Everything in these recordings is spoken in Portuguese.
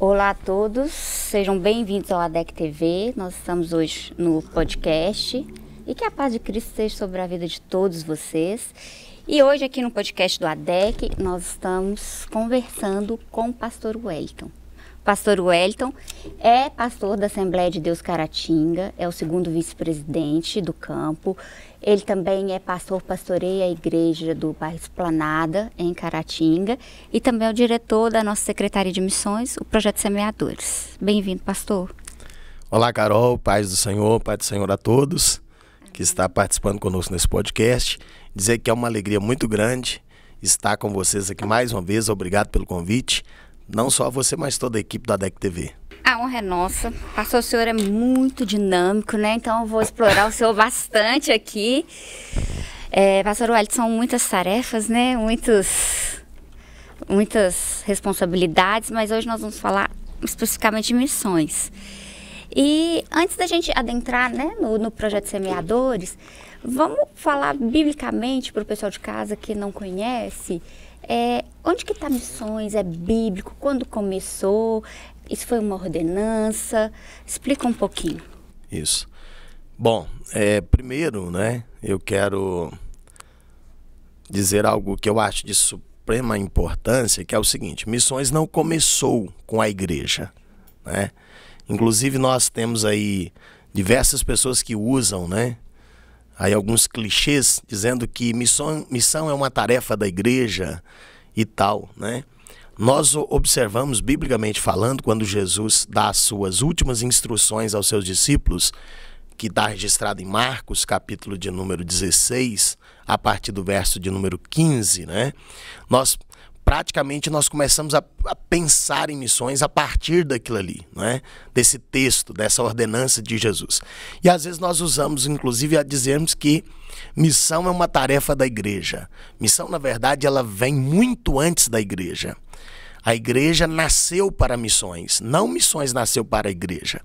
Olá a todos, sejam bem-vindos ao ADEC TV. Nós estamos hoje no podcast e que a paz de Cristo esteja sobre a vida de todos vocês. E hoje, aqui no podcast do ADEC, nós estamos conversando com o pastor Wellington. O pastor Wellington é pastor da Assembleia de Deus Caratinga, é o segundo vice-presidente do campo, ele também é pastor, pastoreia a igreja do bairro Esplanada, em Caratinga, e também é o diretor da nossa Secretaria de Missões, o Projeto Semeadores. Bem-vindo, pastor. Olá, Carol, paz do Senhor, paz do Senhor a todos que está participando conosco nesse podcast. Dizer que é uma alegria muito grande estar com vocês aqui mais uma vez. Obrigado pelo convite. Não só você, mas toda a equipe da ADEC TV. A honra é nossa. Pastor, o senhor é muito dinâmico, né? Então eu vou explorar o senhor bastante aqui. É, pastor Wellington, são muitas tarefas, né? Muitos, muitas responsabilidades, mas hoje nós vamos falar especificamente de missões. E antes da gente adentrar né, no, no projeto Semeadores, vamos falar biblicamente para o pessoal de casa que não conhece. É, onde que está missões? É bíblico? Quando começou? Isso foi uma ordenança? Explica um pouquinho. Isso. Bom, é, primeiro, né, eu quero dizer algo que eu acho de suprema importância, que é o seguinte: missões não começou com a igreja, né? Inclusive nós temos aí diversas pessoas que usam, né? Aí alguns clichês dizendo que missão, missão é uma tarefa da igreja e tal, né? Nós observamos, biblicamente falando, quando Jesus dá as suas últimas instruções aos seus discípulos, que está registrado em Marcos, capítulo de número 16, a partir do verso de número 15, né? Nós praticamente nós começamos a, a, pensar em missões a partir daquilo ali, né? desse texto, dessa ordenança de Jesus. E às vezes nós usamos, inclusive, a dizermos que missão é uma tarefa da igreja. Missão, na verdade, ela vem muito antes da igreja. A igreja nasceu para missões, não missões nasceu para a igreja.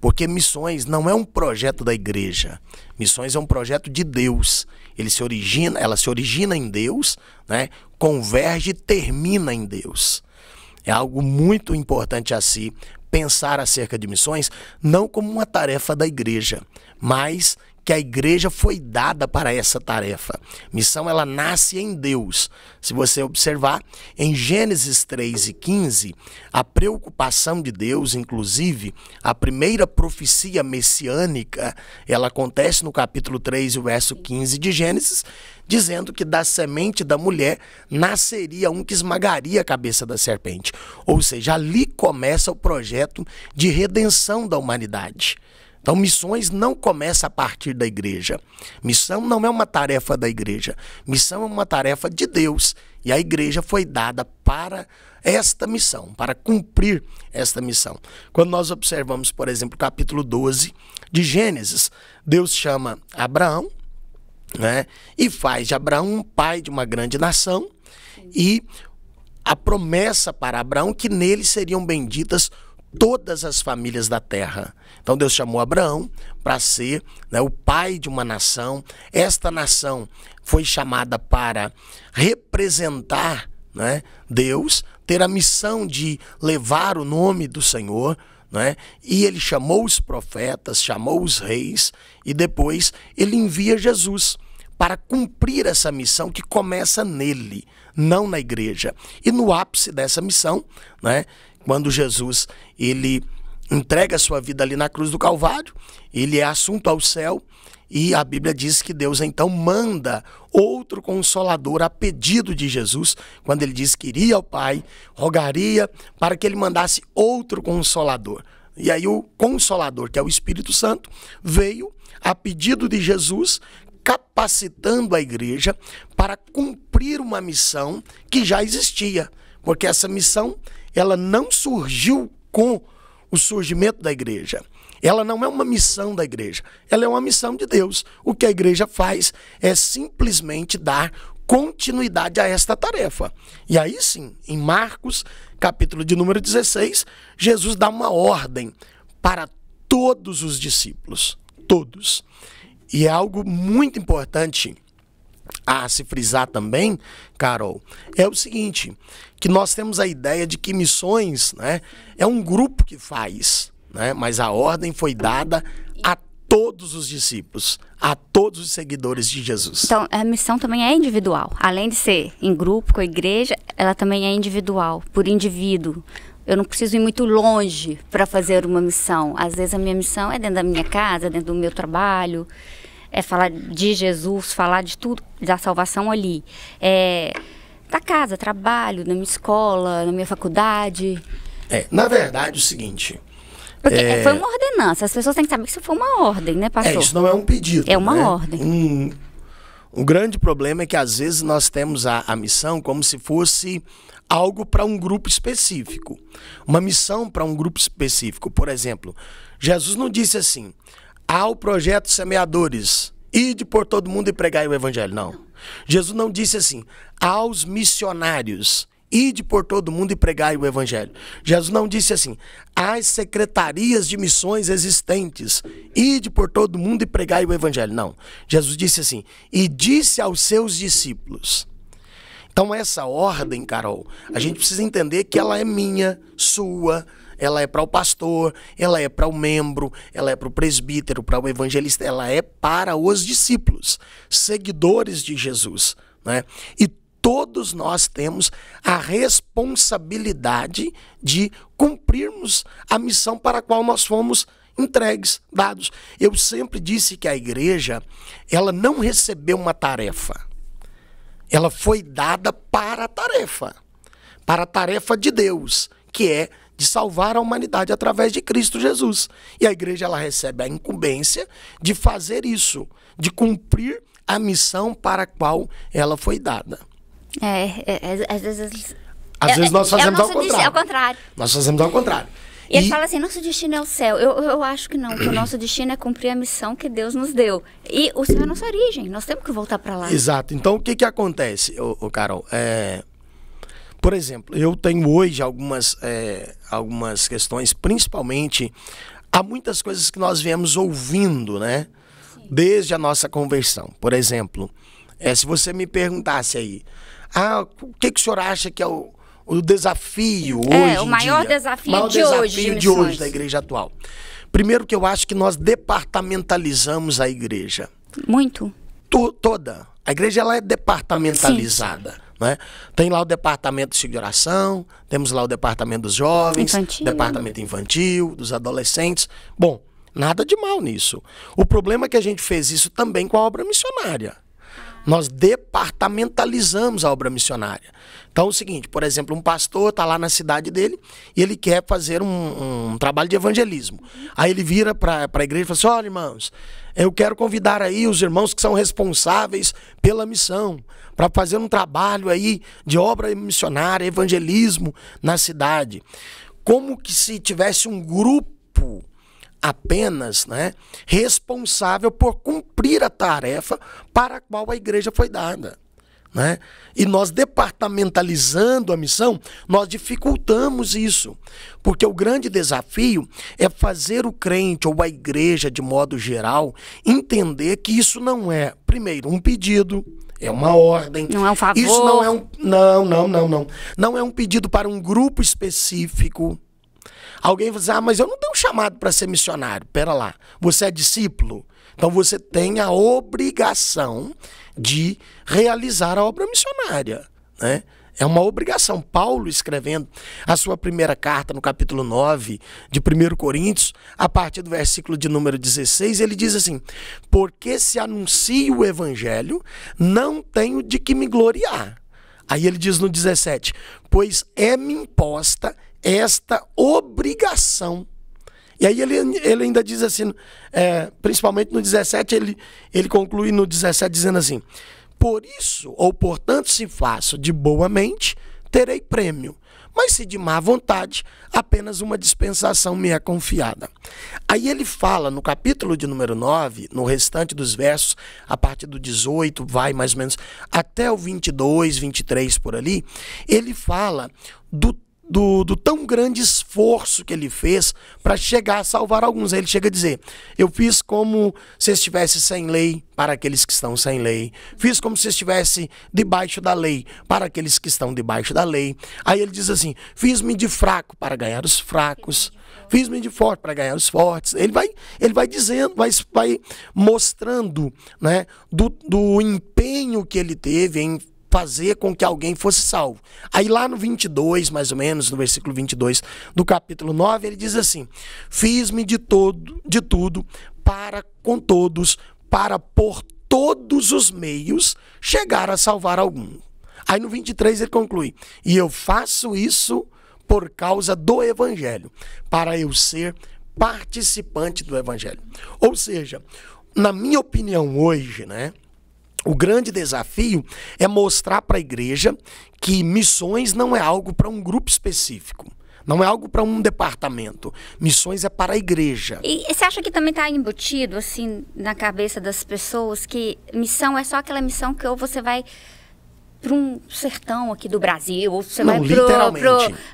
Porque missões não é um projeto da igreja. Missões é um projeto de Deus. Ele se origina, ela se origina em Deus, né? Converge e termina em Deus. É algo muito importante a si pensar acerca de missões não como uma tarefa da igreja, mas que a igreja foi dada para essa tarefa. Missão ela nasce em Deus. Se você observar em Gênesis 3 e 15, a preocupação de Deus, inclusive, a primeira profecia messiânica, ela acontece no capítulo 3 e o verso 15 de Gênesis, dizendo que da semente da mulher nasceria um que esmagaria a cabeça da serpente. Ou seja, ali começa o projeto de redenção da humanidade. Então, missões não começa a partir da igreja. Missão não é uma tarefa da igreja. Missão é uma tarefa de Deus. E a igreja foi dada para esta missão, para cumprir esta missão. Quando nós observamos, por exemplo, o capítulo 12 de Gênesis, Deus chama Abraão né, e faz de Abraão um pai de uma grande nação e a promessa para Abraão que nele seriam benditas todas todas as famílias da terra. Então Deus chamou Abraão para ser né, o pai de uma nação. Esta nação foi chamada para representar né, Deus, ter a missão de levar o nome do Senhor. Né? E ele chamou os profetas, chamou os reis e depois ele envia Jesus para cumprir essa missão que começa nele, não na igreja. E no ápice dessa missão, né, quando Jesus ele entrega a sua vida ali na cruz do Calvário, ele é assunto ao céu e a Bíblia diz que Deus então manda outro consolador a pedido de Jesus, quando ele diz que iria ao Pai, rogaria para que ele mandasse outro consolador. E aí o consolador, que é o Espírito Santo, veio a pedido de Jesus, capacitando a igreja para cumprir uma missão que já existia, porque essa missão ela não surgiu com o surgimento da igreja. Ela não é uma missão da igreja, ela é uma missão de Deus. O que a igreja faz é simplesmente dar continuidade a esta tarefa. E aí sim, em Marcos, capítulo de número 16, Jesus dá uma ordem para todos os discípulos, todos. E é algo muito importante a se frisar também, Carol, é o seguinte, que nós temos a ideia de que missões né, é um grupo que faz, né, mas a ordem foi dada a todos os discípulos, a todos os seguidores de Jesus. Então, a missão também é individual. Além de ser em grupo, com a igreja, ela também é individual, por indivíduo. Eu não preciso ir muito longe para fazer uma missão. Às vezes a minha missão é dentro da minha casa, dentro do meu trabalho é falar de Jesus, falar de tudo, da salvação ali. É, da casa, trabalho, na minha escola, na minha faculdade. É, na verdade, é o seguinte. Porque é... foi uma ordenança. As pessoas têm que saber que isso foi uma ordem, né, é, pastor? É, isso não é um pedido. É uma né? ordem. Um, um grande problema é que às vezes nós temos a, a missão como se fosse algo para um grupo específico. Uma missão para um grupo específico. Por exemplo, Jesus não disse assim: ao projeto Semeadores. Ide por todo mundo e pregai o evangelho. Não. Jesus não disse assim, aos missionários. Ide por todo mundo e pregai o evangelho. Jesus não disse assim, às secretarias de missões existentes. Ide por todo mundo e pregai o evangelho. Não. Jesus disse assim, e disse aos seus discípulos. Então, essa ordem, Carol, a gente precisa entender que ela é minha, sua, ela é para o pastor, ela é para o membro, ela é para o presbítero, para o evangelista, ela é para os discípulos, seguidores de Jesus. Né? E todos nós temos a responsabilidade de cumprirmos a missão para a qual nós fomos entregues, dados. Eu sempre disse que a igreja, ela não recebeu uma tarefa. Ela foi dada para a tarefa, para a tarefa de Deus, que é de salvar a humanidade através de Cristo Jesus. E a igreja ela recebe a incumbência de fazer isso, de cumprir a missão para a qual ela foi dada. É, é, é às vezes. Às é, vezes nós fazemos é ao, contrário. Destino, ao contrário. Nós fazemos ao contrário. E ele fala assim: nosso destino é o céu. Eu, eu acho que não, que o nosso destino é cumprir a missão que Deus nos deu. E o céu é a nossa origem, nós temos que voltar para lá. Exato. Então, o que, que acontece, ô, ô Carol? É, por exemplo, eu tenho hoje algumas, é, algumas questões, principalmente há muitas coisas que nós viemos ouvindo, né? Desde a nossa conversão. Por exemplo, é, se você me perguntasse aí, ah, o que, que o senhor acha que é o, o desafio hoje? É, o maior dia, desafio maior de desafio hoje. de, hoje da igreja atual. Primeiro que eu acho que nós departamentalizamos a igreja. Muito. toda. A igreja ela é departamentalizada. Sim. Né? Tem lá o departamento de seguração, temos lá o departamento dos jovens, infantil. Né? departamento infantil, dos adolescentes. Bom, nada de mal nisso. O problema é que a gente fez isso também com a obra missionária. Nós departamentalizamos a obra missionária. Então é o seguinte, por exemplo, um pastor está lá na cidade dele e ele quer fazer um, um trabalho de evangelismo. Aí ele vira para a igreja e fala assim: olha, irmãos, eu quero convidar aí os irmãos que são responsáveis pela missão, para fazer um trabalho aí de obra missionária, evangelismo na cidade. Como que se tivesse um grupo apenas né, responsável por cumprir a tarefa para a qual a igreja foi dada. Né? E nós departamentalizando a missão, nós dificultamos isso. Porque o grande desafio é fazer o crente ou a igreja, de modo geral, entender que isso não é, primeiro, um pedido. É uma ordem. Não é um favor. Isso não é um. Não, não, não, não. Não é um pedido para um grupo específico. Alguém vai dizer, ah, mas eu não tenho chamado para ser missionário. Pera lá, você é discípulo? Então você tem a obrigação de realizar a obra missionária, né? É uma obrigação. Paulo, escrevendo a sua primeira carta, no capítulo 9 de 1 Coríntios, a partir do versículo de número 16, ele diz assim: Porque se anuncio o evangelho, não tenho de que me gloriar. Aí ele diz no 17: Pois é-me imposta esta obrigação. E aí ele, ele ainda diz assim, é, principalmente no 17, ele, ele conclui no 17 dizendo assim: Por isso, ou portanto, se faço de boa mente, terei prêmio. Mas se de má vontade, apenas uma dispensação me é confiada. Aí ele fala no capítulo de número 9, no restante dos versos, a partir do 18, vai mais ou menos até o 22, 23 por ali, ele fala do do, do tão grande esforço que ele fez para chegar a salvar alguns. Ele chega a dizer: Eu fiz como se estivesse sem lei para aqueles que estão sem lei, fiz como se estivesse debaixo da lei para aqueles que estão debaixo da lei. Aí ele diz assim: Fiz-me de fraco para ganhar os fracos, fiz-me de forte para ganhar os fortes. Ele vai, ele vai dizendo, vai, vai mostrando né, do, do empenho que ele teve em fazer com que alguém fosse salvo. Aí lá no 22, mais ou menos, no versículo 22 do capítulo 9, ele diz assim: Fiz-me de todo, de tudo para com todos, para por todos os meios chegar a salvar algum. Aí no 23 ele conclui: E eu faço isso por causa do evangelho, para eu ser participante do evangelho. Ou seja, na minha opinião hoje, né, o grande desafio é mostrar para a igreja que missões não é algo para um grupo específico. Não é algo para um departamento. Missões é para a igreja. E você acha que também está embutido, assim, na cabeça das pessoas, que missão é só aquela missão que ou você vai para um sertão aqui do Brasil, ou você Não, vai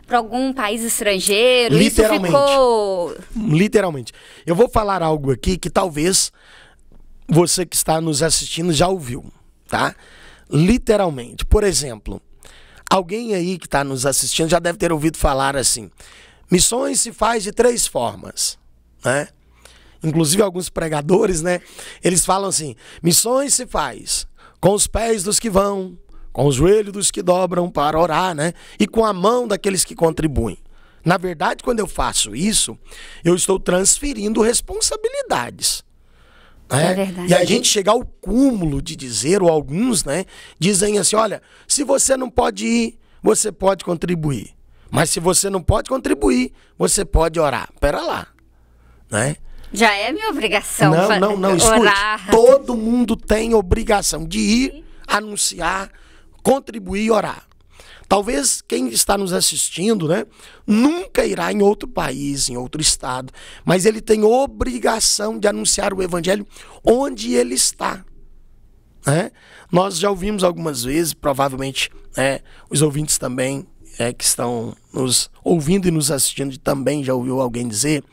para algum país estrangeiro. Literalmente. Isso ficou... Literalmente. Eu vou falar algo aqui que talvez você que está nos assistindo já ouviu, tá? Literalmente. Por exemplo, alguém aí que está nos assistindo já deve ter ouvido falar assim: missões se faz de três formas, né? Inclusive alguns pregadores, né? Eles falam assim: missões se faz com os pés dos que vão, com os joelhos dos que dobram para orar, né? E com a mão daqueles que contribuem. Na verdade, quando eu faço isso, eu estou transferindo responsabilidades. É, é verdade. E a gente chegar ao cúmulo de dizer, ou alguns, né? Dizem assim: olha, se você não pode ir, você pode contribuir. Mas se você não pode contribuir, você pode orar. Pera lá. Né? Já é minha obrigação. Não, não, não. Escute, orar. Todo mundo tem obrigação de ir, anunciar, contribuir e orar. Talvez quem está nos assistindo, né, nunca irá em outro país, em outro estado, mas ele tem obrigação de anunciar o evangelho onde ele está. Né? Nós já ouvimos algumas vezes, provavelmente né, os ouvintes também é, que estão nos ouvindo e nos assistindo também já ouviu alguém dizer,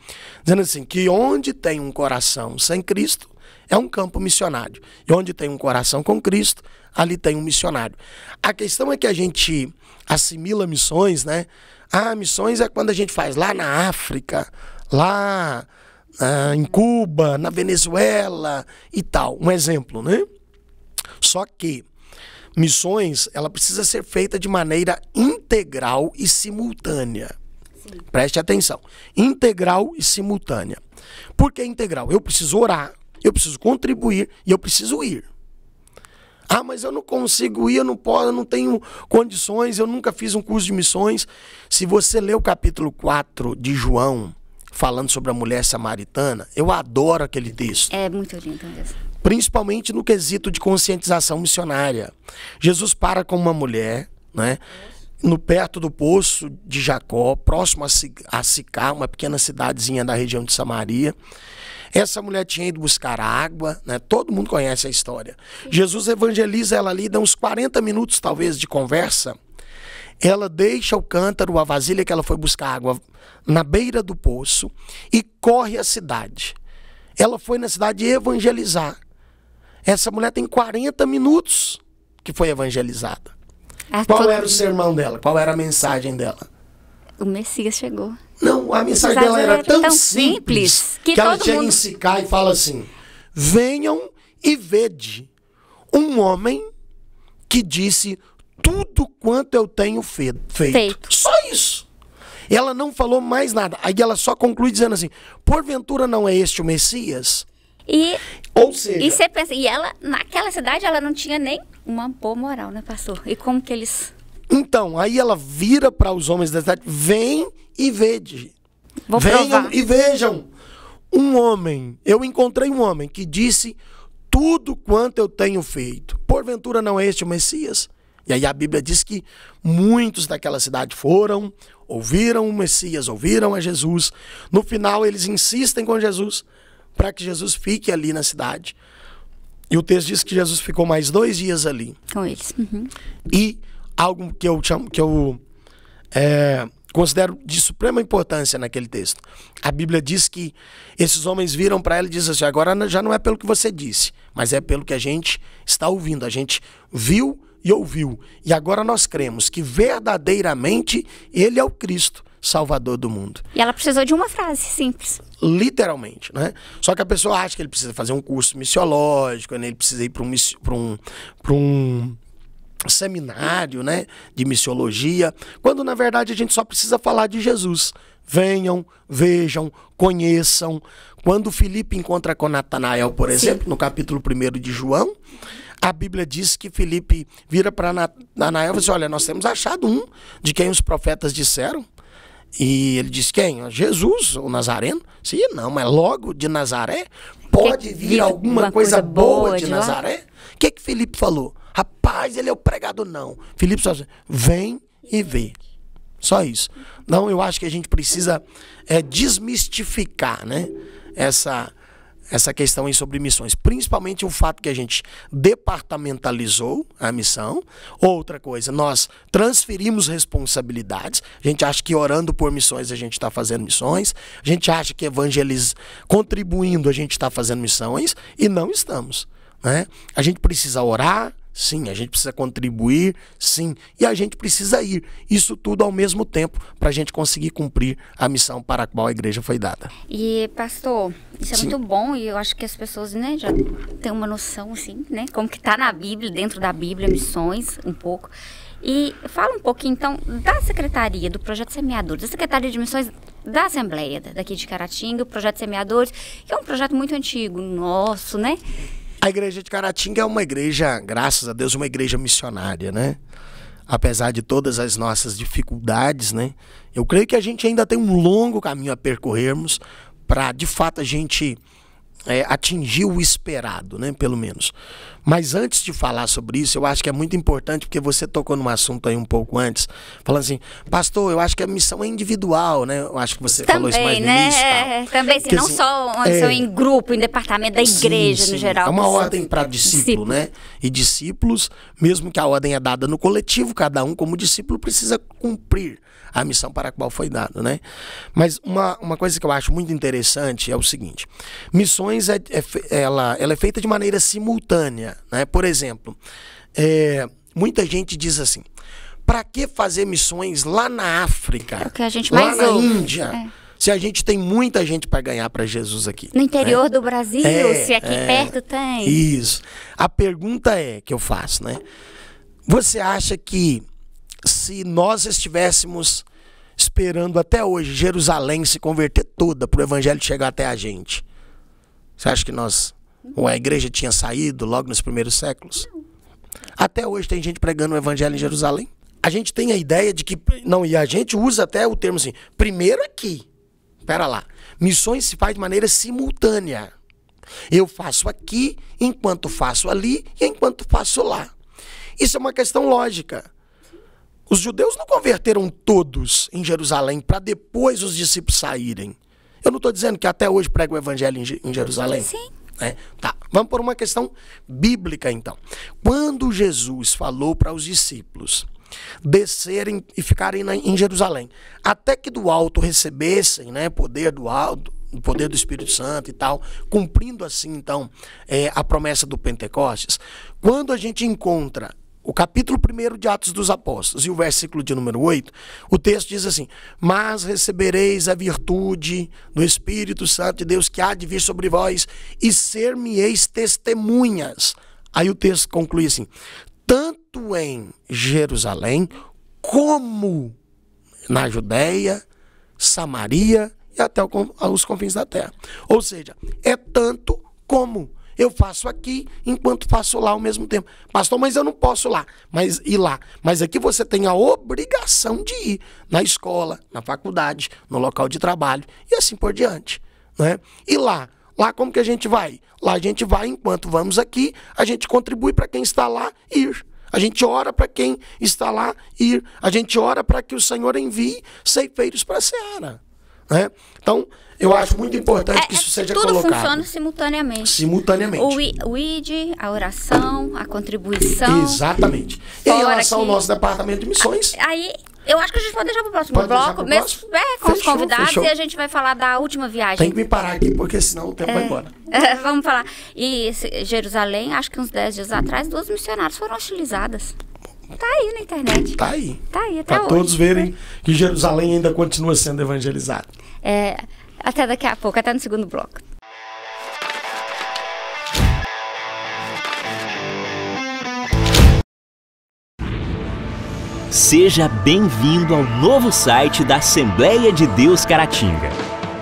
dizendo assim, que onde tem um coração sem Cristo é um campo missionário. E onde tem um coração com Cristo ali tem um missionário. A questão é que a gente assimila missões, né? Ah, missões é quando a gente faz lá na África, lá ah, em Cuba, na Venezuela e tal. Um exemplo, né? Só que missões, ela precisa ser feita de maneira integral e simultânea. Sim. Preste atenção. Integral e simultânea. Por que integral? Eu preciso orar, eu preciso contribuir e eu preciso ir. Ah, mas eu não consigo ir, eu não posso, eu não tenho condições, eu nunca fiz um curso de missões. Se você ler o capítulo 4 de João, falando sobre a mulher samaritana, eu adoro aquele texto. É muito lindo mesmo. Principalmente no quesito de conscientização missionária. Jesus para com uma mulher, né? no perto do poço de Jacó, próximo a, a Sicá, uma pequena cidadezinha da região de Samaria. Essa mulher tinha ido buscar água, né? Todo mundo conhece a história. Jesus evangeliza ela ali, dá uns 40 minutos talvez de conversa. Ela deixa o cântaro, a vasilha que ela foi buscar água na beira do poço e corre à cidade. Ela foi na cidade evangelizar. Essa mulher tem 40 minutos que foi evangelizada. Ah, Qual era o sermão dela? Qual era a mensagem dela? O Messias chegou. Não, a mensagem dela era, tão, tão simples, que, que ela chega mundo... em Sicá e fala assim: Venham e vede um homem que disse tudo quanto eu tenho fe feito. feito. Só isso. Ela não falou mais nada. Aí ela só conclui dizendo assim: Porventura não é este o Messias? E, Ou seja, e, pensa, e ela, naquela cidade, ela não tinha nem uma boa moral, né, pastor? E como que eles então, aí ela vira para os homens da cidade: vem e vede. Vou Venham provar. e vejam. Um homem, eu encontrei um homem que disse tudo quanto eu tenho feito. Porventura não é este o Messias? E aí a Bíblia diz que muitos daquela cidade foram, ouviram o Messias, ouviram a Jesus. No final, eles insistem com Jesus para que Jesus fique ali na cidade. E o texto diz que Jesus ficou mais dois dias ali. Com eles. Uhum. E algo que eu chamo, que eu é, considero de suprema importância naquele texto. A Bíblia diz que esses homens viram para ela e dizem assim: agora já não é pelo que você disse, mas é pelo que a gente está ouvindo. A gente viu e ouviu. E agora nós cremos que verdadeiramente ele é o Cristo. Salvador do mundo. E ela precisou de uma frase simples. Literalmente, né? Só que a pessoa acha que ele precisa fazer um curso missiológico, né? ele precisa ir para um, um, um seminário, né, de missiologia, quando na verdade a gente só precisa falar de Jesus. Venham, vejam, conheçam. Quando Filipe encontra com Natanael, por exemplo, Sim. no capítulo 1 de João, a Bíblia diz que Filipe vira para Natanael e diz: assim, Olha, nós temos achado um de quem os profetas disseram. E ele diz: Quem? Jesus, o Nazareno? Sim, não, mas logo de Nazaré pode vir alguma coisa, boa de, de Nazaré? O que, que Filipe falou? Rapaz, ele é o pregado não. Felipe só vem e vê. Só isso. Então, eu acho que a gente precisa é, desmistificar né, essa, essa questão aí sobre missões. Principalmente o fato que a gente departamentalizou a missão. Outra coisa, nós transferimos responsabilidades. A gente acha que orando por missões a gente está fazendo missões. A gente acha que evangelizando, contribuindo a gente está fazendo missões. E não estamos. Né? A gente precisa orar, Sim, a gente precisa contribuir, sim, e a gente precisa ir. Isso tudo ao mesmo tempo para a gente conseguir cumprir a missão para a qual a igreja foi dada. E, pastor, isso é sim. muito bom e eu acho que as pessoas né, já têm uma noção, assim, né? Como que está na Bíblia, dentro da Bíblia, missões, um pouco. E fala um pouquinho, então, da Secretaria, do Projeto Semeadores, da Secretaria de Missões da Assembleia daqui de Caratinga, o Projeto Semeadores, que é um projeto muito antigo, nosso, né? A igreja de Caratinga é uma igreja, graças a Deus, uma igreja missionária, né? Apesar de todas as nossas dificuldades, né? Eu creio que a gente ainda tem um longo caminho a percorrermos para, de fato, a gente é, atingir o esperado, né? Pelo menos. Mas antes de falar sobre isso, eu acho que é muito importante, porque você tocou num assunto aí um pouco antes, falando assim, pastor, eu acho que a missão é individual, né? Eu acho que você também, falou isso mais né? no início. É, também, assim, não assim, só uma missão é... em grupo, em departamento da igreja, sim, sim. no geral. É uma ordem para discípulo, discípulo, né? E discípulos, mesmo que a ordem é dada no coletivo, cada um como discípulo precisa cumprir a missão para a qual foi dado, né? Mas uma, uma coisa que eu acho muito interessante é o seguinte: missões é, é ela, ela é feita de maneira simultânea. Né? Por exemplo, é, muita gente diz assim: para que fazer missões lá na África? É lá na Índia. É. Se a gente tem muita gente para ganhar para Jesus aqui. No interior né? do Brasil, é, se aqui é. perto tem. Isso. A pergunta é que eu faço, né? Você acha que se nós estivéssemos esperando até hoje Jerusalém se converter toda para o evangelho chegar até a gente, você acha que nós ou a igreja tinha saído logo nos primeiros séculos? Até hoje tem gente pregando o evangelho em Jerusalém. A gente tem a ideia de que. Não, e a gente usa até o termo assim: primeiro aqui. Pera lá. Missões se faz de maneira simultânea. Eu faço aqui, enquanto faço ali e enquanto faço lá. Isso é uma questão lógica. Os judeus não converteram todos em Jerusalém para depois os discípulos saírem. Eu não estou dizendo que até hoje prega o evangelho em Jerusalém. Sim. Né? Tá, vamos por uma questão bíblica então. Quando Jesus falou para os discípulos descerem e ficarem na, em Jerusalém, até que do alto recebessem né, poder do alto, o poder do Espírito Santo e tal, cumprindo assim então é, a promessa do Pentecostes, quando a gente encontra o capítulo 1 de Atos dos Apóstolos e o versículo de número 8, o texto diz assim: Mas recebereis a virtude do Espírito Santo de Deus que há de vir sobre vós e ser-me-eis testemunhas. Aí o texto conclui assim: Tanto em Jerusalém como na Judéia, Samaria e até os confins da terra. Ou seja, é tanto como eu faço aqui enquanto faço lá ao mesmo tempo. Pastor, mas eu não posso lá, mas ir lá. Mas aqui você tem a obrigação de ir na escola, na faculdade, no local de trabalho e assim por diante. Né? E lá, lá como que a gente vai? Lá a gente vai enquanto vamos aqui, a gente contribui para quem está lá ir. A gente ora para quem está lá ir. A gente ora para que o Senhor envie ceifeiros para a seara. Né? Então, eu acho muito importante é, que isso é, seja tudo colocado. Tudo funciona simultaneamente. Simultaneamente. O, o ID, a oração, a contribuição. Exatamente. E em relação que... ao nosso departamento de missões. Aí, eu acho que a gente pode deixar para o próximo pode bloco, mesmo é, com fechou, os convidados, fechou. e a gente vai falar da última viagem. Tem que me parar aqui, porque senão o tempo é, vai embora. É, vamos falar. E Jerusalém, acho que uns 10 dias atrás, duas missionárias foram hostilizadas. Tá aí na internet. Tá aí. Tá aí até Para todos verem né? que Jerusalém ainda continua sendo evangelizado É, até daqui a pouco, até no segundo bloco. Seja bem-vindo ao novo site da Assembleia de Deus Caratinga.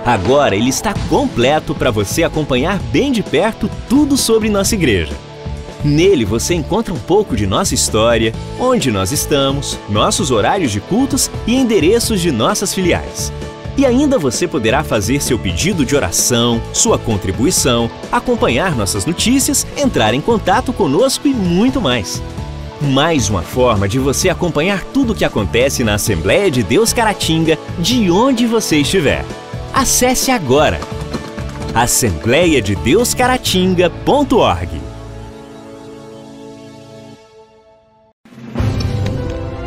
Agora ele está completo para você acompanhar bem de perto tudo sobre nossa igreja. Nele você encontra um pouco de nossa história, onde nós estamos, nossos horários de cultos e endereços de nossas filiais. E ainda você poderá fazer seu pedido de oração, sua contribuição, acompanhar nossas notícias, entrar em contato conosco e muito mais. Mais uma forma de você acompanhar tudo o que acontece na Assembleia de Deus Caratinga, de onde você estiver. Acesse agora assembleiadedeuscaratinga.org.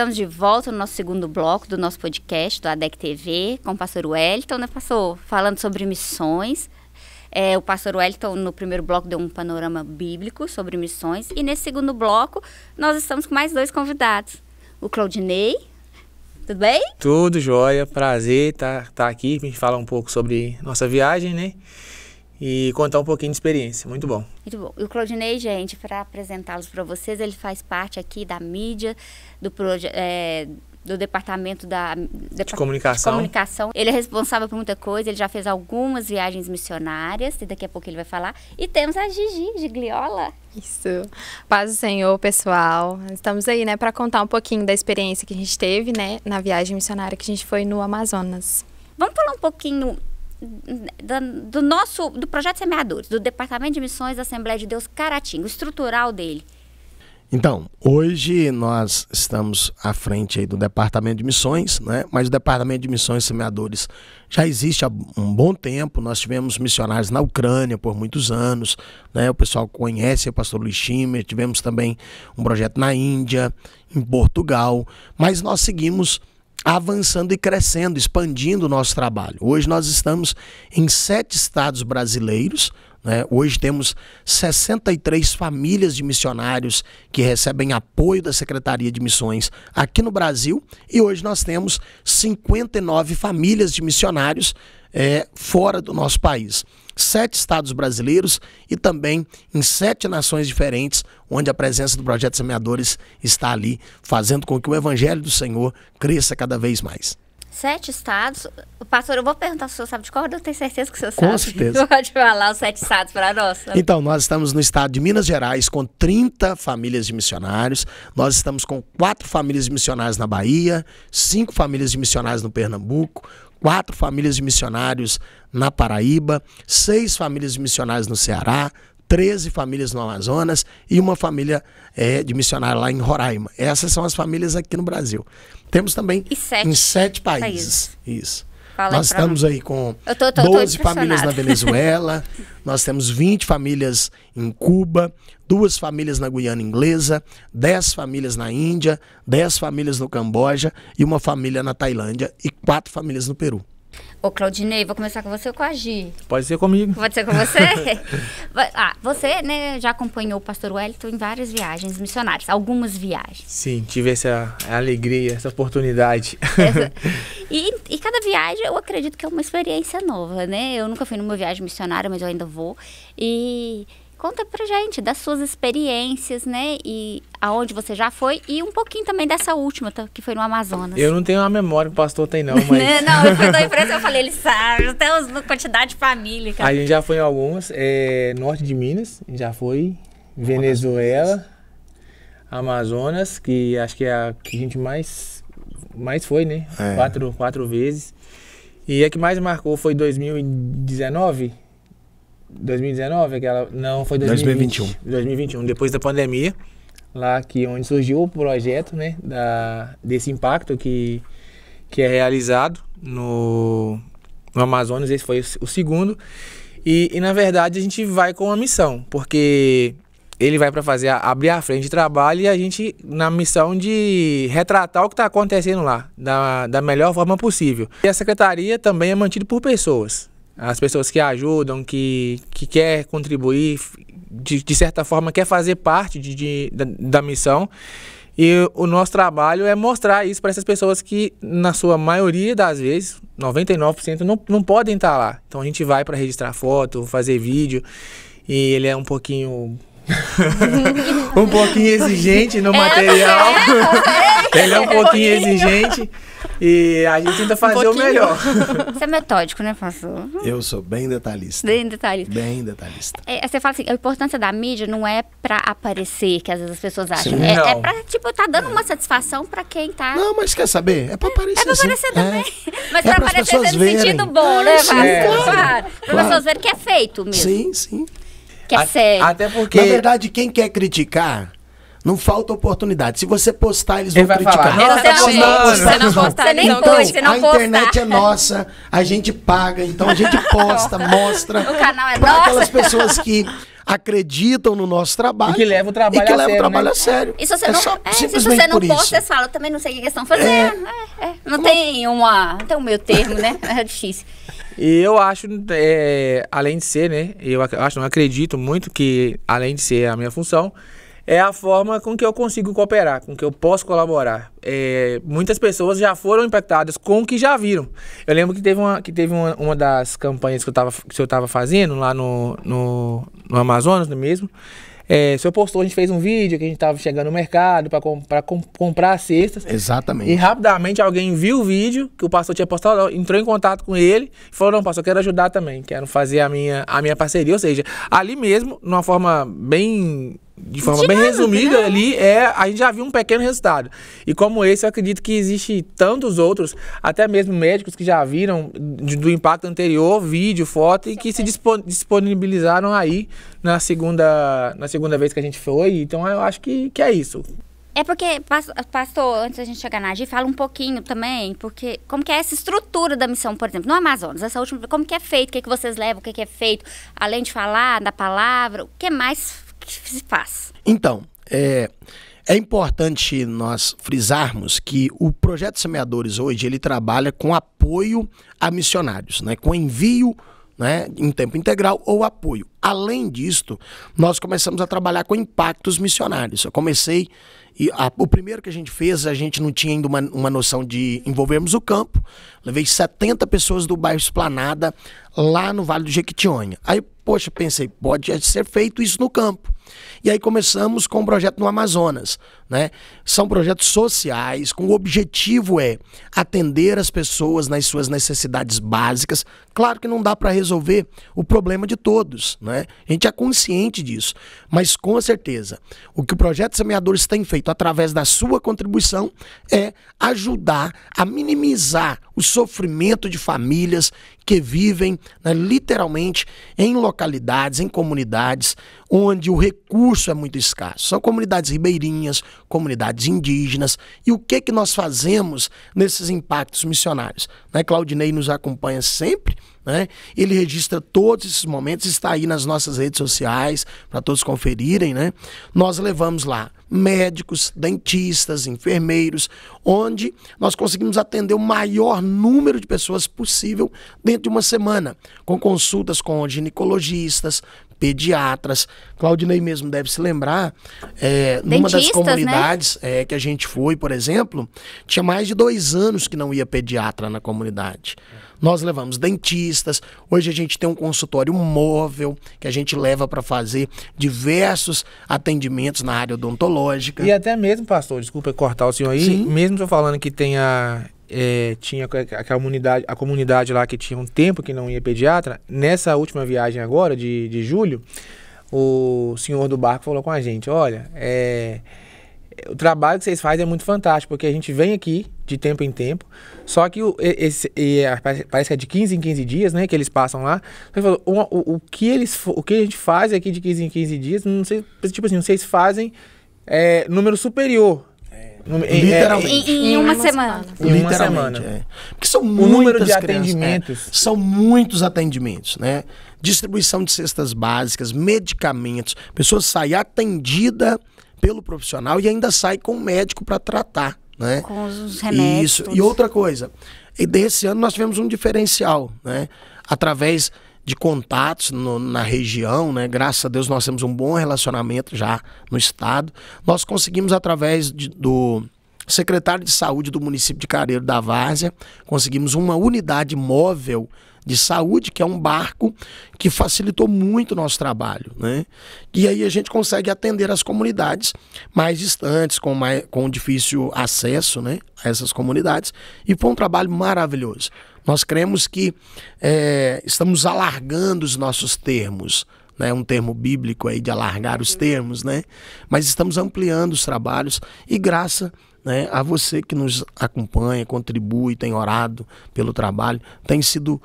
Estamos de volta no nosso segundo bloco do nosso podcast do ADEC TV, com o pastor Wellington, né, pastor? Falando sobre missões. É, o pastor Wellington, no primeiro bloco, deu um panorama bíblico sobre missões. E nesse segundo bloco, nós estamos com mais dois convidados. O Claudinei. Tudo bem? Tudo jóia. Prazer estar tá, tá aqui. gente falar um pouco sobre nossa viagem, né? e contar um pouquinho de experiência. Muito bom. Muito bom. E o Claudinei, gente, para apresentá-los para vocês, ele faz parte aqui da mídia, do projeto. É, do departamento da de, de comunicação. De comunicação. Ele é responsável por muita coisa, ele já fez algumas viagens missionárias, e daqui a pouco ele vai falar. E temos a Gigi de Gliola. Isso. Paz do Senhor, pessoal. Estamos aí, né, para contar um pouquinho da experiência que a gente teve, né, na viagem missionária que a gente foi no Amazonas. Vamos falar um pouquinho do, do nosso, do projeto Semeadores, do Departamento de Missões da Assembleia de Deus Caratinga, o estrutural dele. Então, hoje nós estamos à frente do Departamento de Missões, né? mas o Departamento de Missões Semeadores já existe há um bom tempo. Nós tivemos missionários na Ucrânia por muitos anos, né? o pessoal conhece o pastor Luiz Schimmer, tivemos também um projeto na Índia, em Portugal, mas nós seguimos avançando e crescendo, expandindo o nosso trabalho. Hoje nós estamos em sete estados brasileiros. Né? Hoje temos 63 famílias de missionários que recebem apoio da Secretaria de Missões aqui no Brasil e hoje nós temos 59 famílias de missionários é, fora do nosso país sete estados brasileiros e também em sete nações diferentes, onde a presença do Projeto Semeadores está ali, fazendo com que o Evangelho do Senhor cresça cada vez mais. Sete estados. Pastor, eu vou perguntar se o senhor sabe de qual, eu tenho certeza que o senhor sabe. Com certeza. Pode falar os sete estados para nós. Então, nós estamos no estado de Minas Gerais com 30 famílias de missionários. Nós estamos com quatro famílias de missionários na Bahia, cinco famílias de missionários no Pernambuco, quatro famílias de missionários na Paraíba, seis famílias de missionários no Ceará, 13 famílias no Amazonas e uma família é, de missionário lá em Roraima. Essas são as famílias aqui no Brasil. Temos também sete em sete países. países. Isso. Fala nós aí estamos aí com eu tô, tô, 12 tô famílias na Venezuela, nós temos 20 famílias em Cuba, duas famílias na Guiana Inglesa, 10 famílias na Índia, 10 famílias no Camboja e uma família na Tailândia e quatro famílias no Peru. Ô, Claudinei, vou começar com você ou com a Gi? Pode ser comigo. Pode ser com você? ah, você né, já acompanhou o pastor Wellington em várias viagens missionárias, algumas viagens. Sim, tive essa alegria, essa oportunidade. E, e cada viagem eu acredito que é uma experiência nova, né? Eu nunca fui numa viagem missionária, mas eu ainda vou. E Conta pra gente das suas experiências, né? E aonde você já foi e um pouquinho também dessa última que foi no Amazonas. Eu não tenho a memória que o pastor tem, não, mas. não, eu fui da empresa, eu falei, ele sabe, até uma quantidade de família. Cara. A gente já foi em algumas, é, norte de Minas, já foi, Venezuela, Amazonas, que acho que é a que a gente mais, mais foi, né? É. Quatro, quatro vezes. E a que mais marcou foi 2019 2019, aquela. Não, foi 2020, 2021. 2021, depois da pandemia, lá que onde surgiu o projeto, né? Da, desse impacto que, que é realizado no, no Amazonas, esse foi o, segundo. E, e, na verdade a gente vai com uma missão, porque ele vai para fazer a, abrir a frente de trabalho e a gente na missão de retratar o que está acontecendo lá da, da melhor forma possível. E a secretaria também é mantida por pessoas as pessoas que ajudam, que, que quer contribuir, de, de certa forma quer fazer parte de, de da, da, missão. E o nosso trabalho é mostrar isso para essas pessoas que, na sua maioria das vezes, 99% não, não podem estar lá. Então a gente vai para registrar foto, fazer vídeo, e ele é um pouquinho. um pouquinho exigente no material. ele é um pouquinho exigente. E a gente tenta fazer um o melhor. Você é metódico, né, professor? Eu sou bem detalhista. Bem detalhista. Bem detalhista. É, você fala assim, a importância da mídia não é pra aparecer, que às vezes as pessoas acham. Sim, é, é pra, tipo, tá dando uma satisfação pra quem tá... Não, mas quer saber? É pra aparecer. É, é pra aparecer sim. também. É. Mas é pra aparecer no sentido bom, né, pastor? É, claro. claro. Pra claro. pessoas verem que é feito mesmo. Sim, sim. Que é a, sério. Até porque... Na verdade, quem quer criticar não falta oportunidade. Se você postar, eles Ele vão criticar. Falar, não, você, não posta, você não posta, você nem então, pode, A internet é nossa, a gente paga, então a gente posta, mostra. O canal é pra aquelas pessoas que acreditam no nosso trabalho. E que levam o trabalho, e que a, sério, o trabalho né? a sério. E se você é não, é, se você não posta, isso. você fala, também não sei o que estão fazendo. É, é, é. não, tem uma, não tem um meio termo, né? É difícil. E eu acho, é, além de ser, né? Eu acho, não acredito muito que, além de ser a minha função, é a forma com que eu consigo cooperar, com que eu posso colaborar. É, muitas pessoas já foram impactadas com o que já viram. Eu lembro que teve uma, que teve uma, uma das campanhas que eu, estava que eu estava fazendo lá no, no, no Amazonas, no é mesmo. É, o senhor postou, a gente fez um vídeo que a gente estava chegando no mercado para com, comprar cestas. Exatamente. E rapidamente alguém viu o vídeo que o pastor tinha postado, entrou em contato com ele e falou: Não, pastor, eu quero ajudar também, quero fazer a minha, a minha parceria. Ou seja, ali mesmo, numa forma bem de forma de bem nada, resumida né? ali, é, a gente já viu um pequeno resultado. E como esse, eu acredito que existe tantos outros, até mesmo médicos que já viram de, do impacto anterior, vídeo, foto, e que se disponibilizaram aí na segunda, na segunda vez que a gente foi. Então eu acho que, que é isso. É porque, pastor, antes da gente chegar na AGI, fala um pouquinho também, porque como que é essa estrutura da missão, por exemplo, no Amazonas, essa última, como que é feito, o que, é que vocês levam, o que, é que é feito, além de falar da palavra, o que mais se faz. Então, é, é importante nós frisarmos que o projeto Semeadores hoje ele trabalha com apoio a missionários, né? com envio né, em tempo integral ou apoio. Além disto, nós começamos a trabalhar com impactos missionários. Eu comecei, e a, o primeiro que a gente fez, a gente não tinha ainda uma, uma noção de envolvermos o campo. Levei 70 pessoas do bairro Esplanada lá no Vale do Jequitinhonha. Aí, poxa, pensei, pode ser feito isso no campo. E aí começamos com um projeto no Amazonas. Né? São projetos sociais, com o objetivo é atender as pessoas nas suas necessidades básicas. Claro que não dá para resolver o problema de todos, né? Né? A gente é consciente disso. Mas com certeza, o que o Projeto Semeadores tem feito através da sua contribuição é ajudar a minimizar o sofrimento de famílias que vivem né, literalmente em localidades, em comunidades onde o recurso é muito escasso. São comunidades ribeirinhas, comunidades indígenas. E o que, que nós fazemos nesses impactos missionários? Né, Claudinei nos acompanha sempre. Né? Ele registra todos esses momentos, está aí nas nossas redes sociais para todos conferirem. Né? Nós levamos lá médicos, dentistas, enfermeiros, onde nós conseguimos atender o maior número de pessoas possível dentro de uma semana, com consultas com ginecologistas, pediatras. Claudinei mesmo deve se lembrar, é, numa das né? comunidades né? é, que a gente foi, por exemplo, tinha mais de dois anos que não ia pediatra na comunidade. Nós levamos dentistas, hoje a gente tem um consultório móvel que a gente leva para fazer diversos atendimentos na área odontológica. E até mesmo, pastor, desculpa cortar o senhor aí, Sim. mesmo eu falando que tem a é, tinha a, comunidade, a comunidade lá que tinha um tempo que não ia pediatra, nessa última viagem agora, de, de julho, o senhor do barco falou com a gente, olha, é, o trabalho que vocês fazem é muito fantástico, porque a gente vem aqui de tempo em tempo, só que o, esse, é, parece que é de 15 em 15 dias, né, que eles passam lá. Ele falou, o, o, que eles, o que a gente faz aqui de 15 em 15 dias, não sei, tipo assim, vocês fazem é, número superior é, Literalmente. Em, em, uma, em uma semana. semana. Em uma semana. É. Porque são o é. atendimentos. É, são muitos atendimentos, né? Distribuição de cestas básicas, medicamentos. A pessoa sai atendida pelo profissional e ainda sai com o médico para tratar, né? Com os remédios. Isso. E outra coisa, e desse ano nós tivemos um diferencial, né? Através de contatos no, na região, né? Graças a Deus nós temos um bom relacionamento já no estado. Nós conseguimos através de, do secretário de saúde do município de Careiro da Várzea, conseguimos uma unidade móvel de saúde, que é um barco que facilitou muito o nosso trabalho. Né? E aí a gente consegue atender as comunidades mais distantes, com, mais, com difícil acesso né, a essas comunidades. E foi um trabalho maravilhoso. Nós cremos que é, estamos alargando os nossos termos, né? Um termo bíblico aí de alargar os termos, né? Mas estamos ampliando os trabalhos e graça né, a você que nos acompanha, contribui, tem orado pelo trabalho, tem sido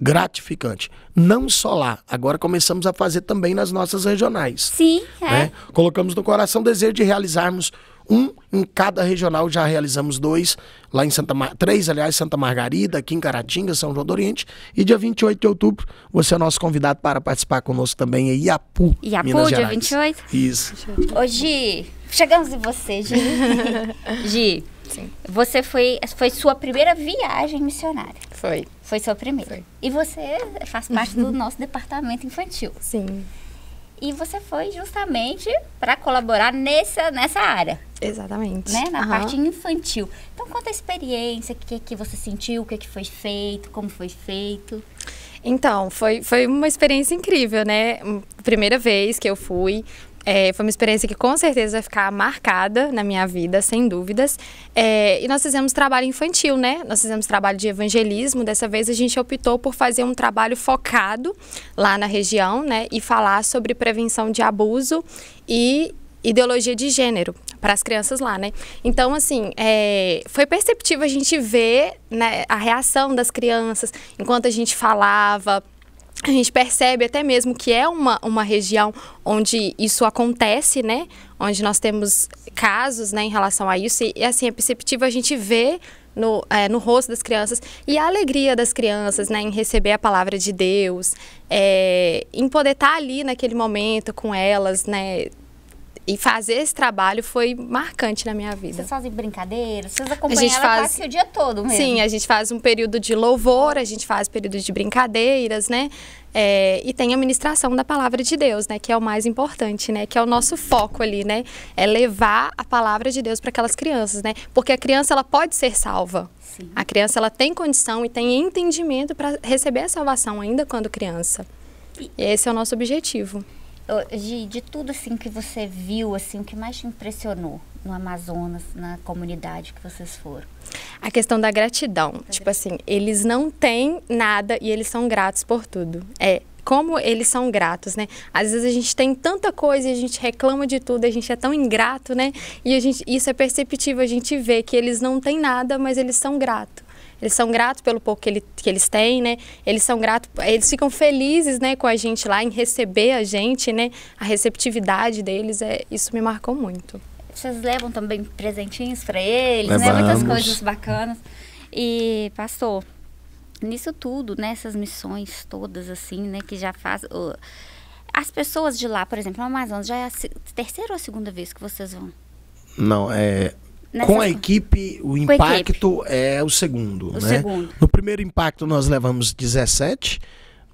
gratificante. Não só lá, agora começamos a fazer também nas nossas regionais. Sim, né? é. Né? Colocamos no coração o desejo de realizarmos um em cada regional, já realizamos dois, lá em Santa Mar... três, aliás, Santa Margarida, aqui em Caratinga, São João do Oriente. E dia 28 de outubro, você é nosso convidado para participar conosco também em Iapu. Iapu, Minas dia Gerais. 28? Isso. Ô, Gi, chegamos em você, Gi. Gi, Sim. você foi, foi sua primeira viagem missionária. Foi. Foi sua primeira. Foi. E você faz parte do nosso departamento infantil. Sim. E você foi justamente para colaborar nessa, nessa área. Exatamente. Né? Na uhum. parte infantil. Então, conta a experiência, o que, que você sentiu, o que, que foi feito, como foi feito. Então, foi, foi uma experiência incrível, né? Primeira vez que eu fui, é, foi uma experiência que com certeza vai ficar marcada na minha vida, sem dúvidas. É, e nós fizemos trabalho infantil, né? Nós fizemos trabalho de evangelismo. Dessa vez a gente optou por fazer um trabalho focado lá na região, né? E falar sobre prevenção de abuso e ideologia de gênero para as crianças lá, né? Então, assim, é, foi perceptível a gente ver né, a reação das crianças enquanto a gente falava a gente percebe até mesmo que é uma, uma região onde isso acontece, né? Onde nós temos casos né, em relação a isso. E, assim, é perceptível a gente ver no, é, no rosto das crianças e a alegria das crianças né, em receber a palavra de Deus, é, em poder estar ali naquele momento com elas, né? e fazer esse trabalho foi marcante na minha vida. Vocês fazem brincadeiras? Vocês acompanham a gente faz... o dia todo mesmo? Sim, a gente faz um período de louvor, a gente faz períodos de brincadeiras, né? É, e tem a ministração da palavra de Deus, né? Que é o mais importante, né? Que é o nosso foco ali, né? É levar a palavra de Deus para aquelas crianças, né? Porque a criança, ela pode ser salva. Sim. A criança, ela tem condição e tem entendimento para receber a salvação ainda quando criança. E esse é o nosso objetivo de, de tudo assim que você viu, assim, o que mais te impressionou no Amazonas, na comunidade que vocês foram? A questão da gratidão. Da tipo gratidão. assim, eles não têm nada e eles são gratos por tudo. É como eles são gratos, né? Às vezes a gente tem tanta coisa e a gente reclama de tudo, a gente é tão ingrato, né? E a gente, isso é perceptível, a gente vê que eles não têm nada, mas eles são gratos. Eles são gratos pelo pouco que, ele, que eles têm, né? Eles são gratos, eles ficam felizes, né, com a gente lá, em receber a gente, né? A receptividade deles, é, isso me marcou muito. Vocês levam também presentinhos para eles, né? Levamos. né? Muitas coisas bacanas. E, pastor, nisso tudo, nessas né, missões todas, assim, né, que já faz... as pessoas de lá, por exemplo, no Amazonas, já é a terceira ou a segunda vez que vocês vão? Não, é com a equipe, o impacto equipe. é o segundo. O né? segundo. No primeiro impacto, nós levamos 17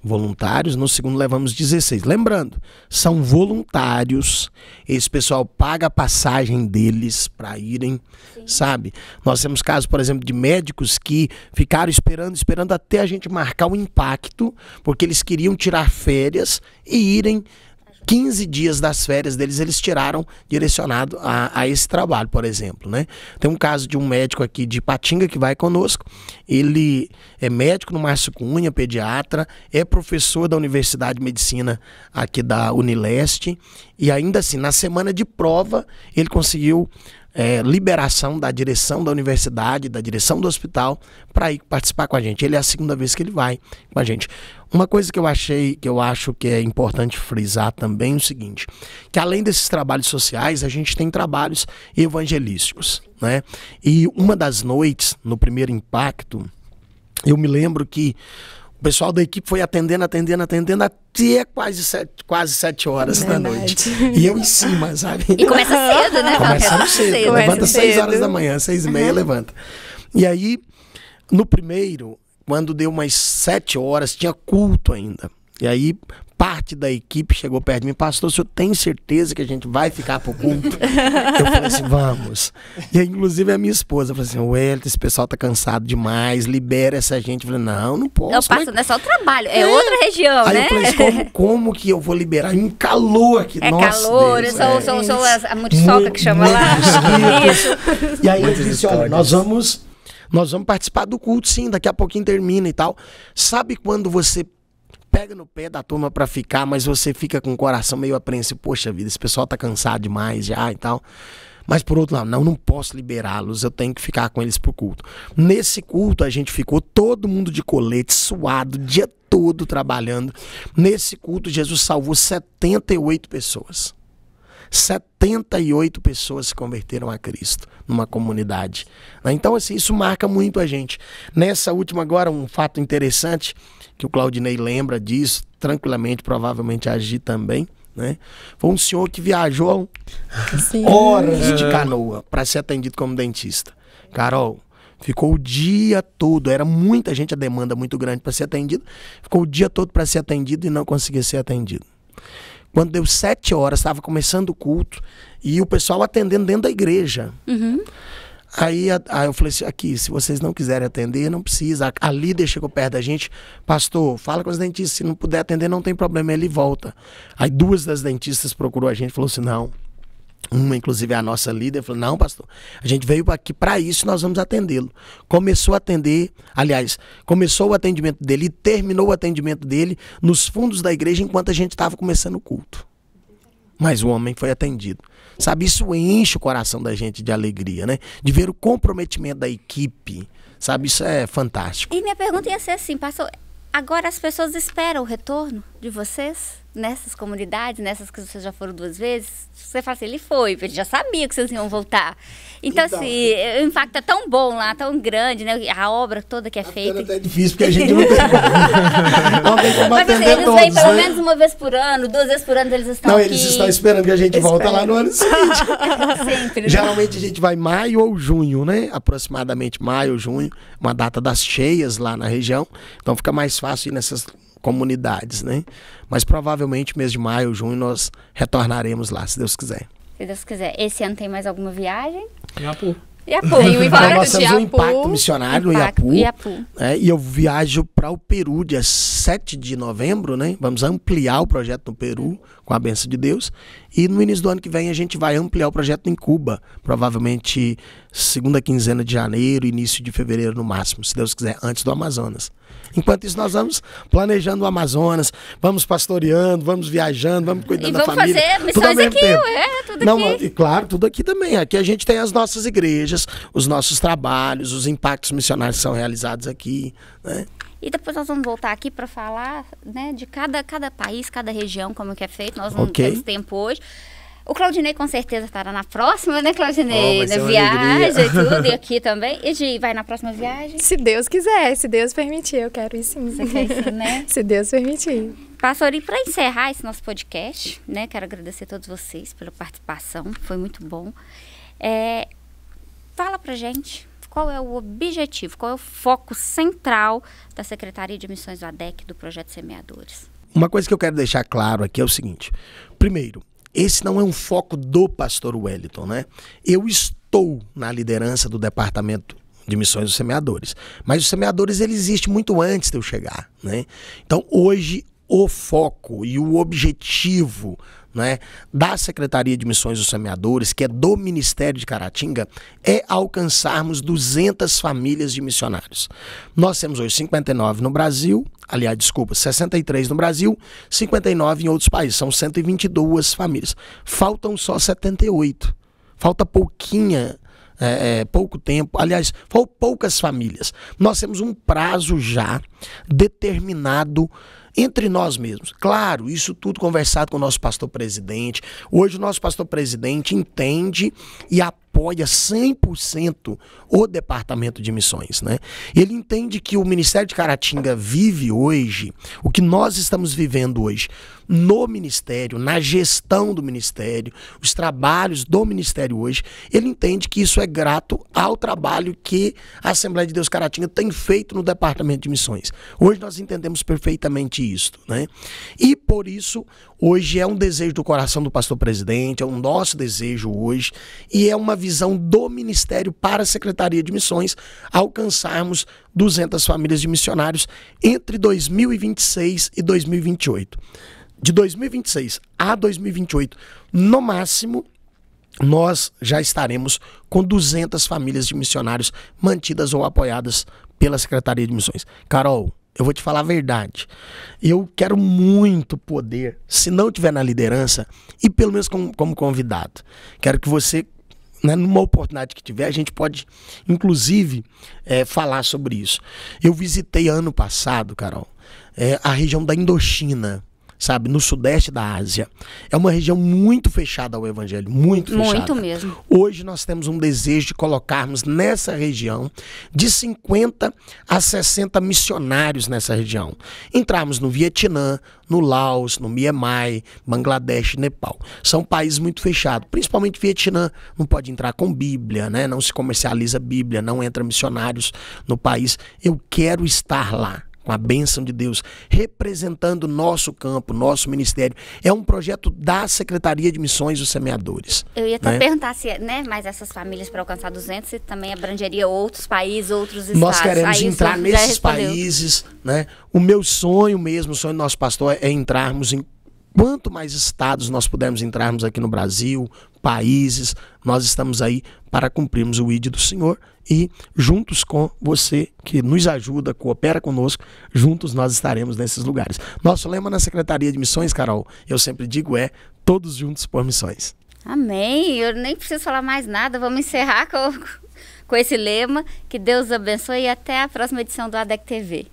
voluntários, no segundo levamos 16. Lembrando, são voluntários, esse pessoal paga a passagem deles para irem, Sim. sabe? Nós temos casos, por exemplo, de médicos que ficaram esperando, esperando até a gente marcar o impacto, porque eles queriam tirar férias e irem 15 dias das férias deles eles tiraram direcionado a, a, esse trabalho, por exemplo, né? Tem um caso de um médico aqui de Patinga que vai conosco. Ele é médico no Márcio Cunha, pediatra, é professor da Universidade de Medicina aqui da Unileste e ainda assim, na semana de prova, ele conseguiu é, liberação da direção da universidade, da direção do hospital, para ir participar com a gente. Ele é a segunda vez que ele vai com a gente. Uma coisa que eu achei, que eu acho que é importante frisar também é o seguinte: que além desses trabalhos sociais, a gente tem trabalhos evangelísticos. Né? E uma das noites, no primeiro impacto, eu me lembro que o pessoal da equipe foi atendendo, atendendo, atendendo até quase sete, quase sete horas da noite. E eu em cima, sabe? E começa cedo, né? Começa cedo. cedo. levanta cedo. seis horas da manhã, seis e meia, uhum. levanta. E aí, no primeiro, quando deu umas sete horas, tinha culto ainda. E aí, parte da equipe chegou perto de mim, pastor, o senhor tem certeza que a gente vai ficar pro culto? eu falei assim, vamos. E aí, inclusive, a minha esposa falou assim, Wellington, esse pessoal tá cansado demais, libera essa gente. Eu falei, não, não posso. Não, pastor, né? não é só o trabalho, é, é. outra região, aí né? eu falei assim, como, como, que eu vou liberar? Em calor aqui, é nossa calor, Deus, sou, é. são, são a muriçoca que chama lá. e aí eu disse, olha, nós vamos... Nós vamos participar do culto, sim, daqui a pouquinho termina e tal. Sabe quando você pega no pé da turma para ficar, mas você fica com o coração meio apreensivo. Poxa vida, esse pessoal tá cansado demais já e tal. Mas por outro lado, não, não posso liberá-los, eu tenho que ficar com eles pro culto. Nesse culto a gente ficou todo mundo de colete, suado, o dia todo trabalhando. Nesse culto Jesus salvou 78 pessoas. 78 pessoas se converteram a Cristo numa comunidade. Né? Então, assim, isso marca muito a gente. Nessa última, agora, um fato interessante que o Claudinei lembra disso, tranquilamente, provavelmente agir também. Né? Foi um senhor que viajou Sim. horas de é. canoa para ser atendido como dentista. Carol, Ficou o dia todo, era muita gente, a demanda muito grande para ser atendido. Ficou o dia todo para ser atendido e não conseguia ser atendido. Quando deu sete horas, estava começando o culto e o pessoal atendendo dentro da igreja. Uhum. Aí, a, aí, eu falei assim, aqui, se vocês não quiserem atender, não precisa. A, a líder chegou perto da gente, pastor, fala com os dentistas, se não puder atender, não tem problema, ele volta. Aí duas das dentistas procurou a gente, falou assim, não, uma, inclusive, é a nossa líder, falou: não, pastor, a gente veio aqui para isso, nós vamos atendê-lo. Começou a atender, aliás, começou o atendimento dele e terminou o atendimento dele nos fundos da igreja enquanto a gente estava começando o culto. Mas o homem foi atendido. Sabe, isso enche o coração da gente de alegria, né? De ver o comprometimento da equipe. Sabe, isso é fantástico. E minha pergunta ia ser assim, pastor: agora as pessoas esperam o retorno de vocês? nessas comunidades, nessas que vocês já foram duas vezes, você fala assim, ele foi, ele já sabia que vocês iam voltar. Então, então assim, o impacto é tão bom lá, tão grande, né? A obra toda que é feita. É difícil, porque a gente não tem não tem como Mas assim, eles todos, vêm pelo né? menos uma vez por ano, duas vezes por ano eles estão não, aqui. Não, eles estão esperando que a gente volte volta lá no ano seguinte. Sempre. Né? Geralmente a gente vai maio ou junho, né? Aproximadamente maio, junho, uma data das cheias lá na região. Então fica mais fácil ir nessas comunidades, né? Mas provavelmente mês de maio, junho nós retornaremos lá, se Deus quiser. Se Deus quiser. Esse ano tem mais alguma viagem? Iapu. Iapu. Tem o Ivaru, nós temos Iapu, um impacto missionário impacto, no Iapu. Iapu. É, e eu viajo para o Peru dia 7 de novembro, né? Vamos ampliar o projeto no Peru, hum. com a benção de Deus. E no início do ano que vem a gente vai ampliar o projeto em Cuba, provavelmente segunda quinzena de janeiro, início de fevereiro no máximo, se Deus quiser, antes do Amazonas. Enquanto isso, nós vamos planejando o Amazonas, vamos pastoreando, vamos viajando, vamos cuidando da família. E vamos fazer missões tudo aqui, tempo. é, tudo Não, aqui. E claro, tudo aqui também. Aqui a gente tem as nossas igrejas, os nossos trabalhos, os impactos missionários são realizados aqui, né? E depois nós vamos voltar aqui para falar né, de cada, cada país, cada região, como que é feito. Nós não okay. temos tempo hoje. O Claudinei com certeza estará na próxima, né, Claudinei? Oh, na viagem e tudo, e aqui também. E de, vai na próxima viagem? Se Deus quiser, se Deus permitir, eu quero ir sim. Você quer né? se Deus permitir. e para encerrar esse nosso podcast, né, quero agradecer a todos vocês pela participação, foi muito bom. É, fala pra gente qual é o objetivo, qual é o foco central da Secretaria de Missões do ADEC do projeto Semeadores. Uma coisa que eu quero deixar claro aqui é o seguinte: primeiro, esse não é um foco do pastor Wellington, né? Eu estou na liderança do departamento de missões dos semeadores, mas os semeadores ele existe muito antes de eu chegar, né? Então, hoje o foco e o objetivo né, da Secretaria de Missões dos Semeadores, que é do Ministério de Caratinga, é alcançarmos 200 famílias de missionários. Nós temos hoje 59 no Brasil, aliás, desculpa, 63 no Brasil, 59 em outros países, são 122 famílias. Faltam só 78. Falta pouquinha é, é, pouco tempo, aliás, foram poucas famílias. Nós temos um prazo já determinado entre nós mesmos. Claro, isso tudo conversado com o nosso pastor presidente. Hoje o nosso pastor presidente entende e apoia apoia 100% o Departamento de Missões. Né? Ele entende que o Ministério de Caratinga vive hoje, o que nós estamos vivendo hoje, no Ministério, na gestão do Ministério, os trabalhos do Ministério hoje, ele entende que isso é grato ao trabalho que a Assembleia de Deus Caratinga tem feito no Departamento de Missões. Hoje nós entendemos perfeitamente isso. Né? E por isso, Hoje é um desejo do coração do pastor presidente, é um nosso desejo hoje e é uma visão do ministério para a Secretaria de Missões alcançarmos 200 famílias de missionários entre 2026 e 2028. De 2026 a 2028, no máximo, nós já estaremos com 200 famílias de missionários mantidas ou apoiadas pela Secretaria de Missões. Carol, eu vou te falar a verdade. Eu quero muito poder, se não tiver na liderança, e pelo menos como, como convidado. Quero que você, né, numa oportunidade que tiver, a gente pode, inclusive, é, falar sobre isso. Eu visitei ano passado, Carol, é, a região da Indochina sabe? No sudeste da Ásia. É uma região muito fechada ao evangelho, muito fechada. Muito mesmo. Hoje nós temos um desejo de colocarmos nessa região de 50 a 60 missionários nessa região. Entrarmos no Vietnã, no Laos, no Myanmar, Bangladesh, Nepal. São países muito fechados, principalmente Vietnã, não pode entrar com Bíblia, né? Não se comercializa Bíblia, não entra missionários no país. Eu quero estar lá com a bênção de Deus, representando nosso campo, nosso ministério. É um projeto da Secretaria de Missões dos Semeadores. Eu ia até né? perguntar se, é, né, mas essas famílias para alcançar 200 também abrangeria outros países, outros estados. Nós queremos Aí entrar nesses países, né? O meu sonho mesmo, o sonho do nosso pastor é entrarmos em quanto mais estados nós pudermos entrarmos aqui no Brasil, países, nós estamos aí para cumprirmos o ID do Senhor e juntos com você que nos ajuda, coopera conosco, juntos nós estaremos nesses lugares. Nosso lema na Secretaria de Missões, Carol, eu sempre digo é todos juntos por missões. Amém. Eu nem preciso falar mais nada. Vamos encerrar com, com esse lema. Que Deus abençoe e até a próxima edição do ADEC TV.